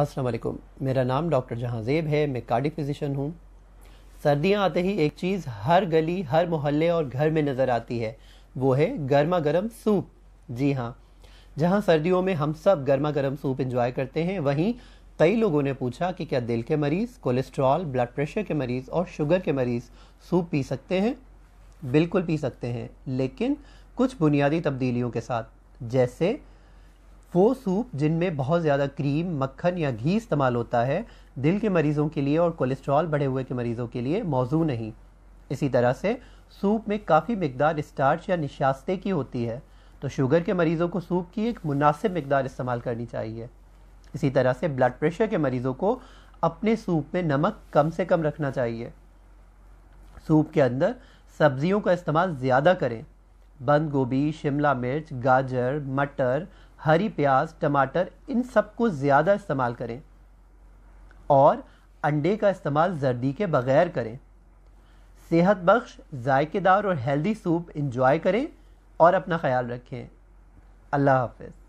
असलकुम मेरा नाम डॉक्टर जहांजेब है मैं कार्डिक फिजिशन हूँ सर्दियाँ आते ही एक चीज़ हर गली हर मोहल्ले और घर में नज़र आती है वो है गर्मा गर्म सूप जी हाँ जहाँ सर्दियों में हम सब गर्मा गर्म सूप इंजॉय करते हैं वहीं कई लोगों ने पूछा कि क्या दिल के मरीज़ कोलेस्ट्रॉल ब्लड प्रेशर के मरीज़ और शुगर के मरीज़ सूप पी सकते हैं बिल्कुल पी सकते हैं लेकिन कुछ बुनियादी तब्दीलियों के साथ जैसे वो सूप जिनमें बहुत ज़्यादा क्रीम मक्खन या घी इस्तेमाल होता है दिल के मरीज़ों के लिए और कोलेस्ट्रॉल बढ़े हुए के मरीज़ों के लिए मौजू नहीं इसी तरह से सूप में काफ़ी मकदार स्टार्च या निशास्ते की होती है तो शुगर के मरीज़ों को सूप की एक मुनासिब मकदार इस्तेमाल करनी चाहिए इसी तरह से ब्लड प्रेशर के मरीज़ों को अपने सूप में नमक कम से कम रखना चाहिए सूप के अंदर सब्जियों का इस्तेमाल ज़्यादा करें बंद गोभी शिमला मिर्च गाजर मटर हरी प्याज टमाटर इन सब को ज़्यादा इस्तेमाल करें और अंडे का इस्तेमाल जर्दी के बगैर करें सेहत बख्श जायकेदार और हेल्दी सूप इंजॉय करें और अपना ख्याल रखें अल्लाह हाफिज़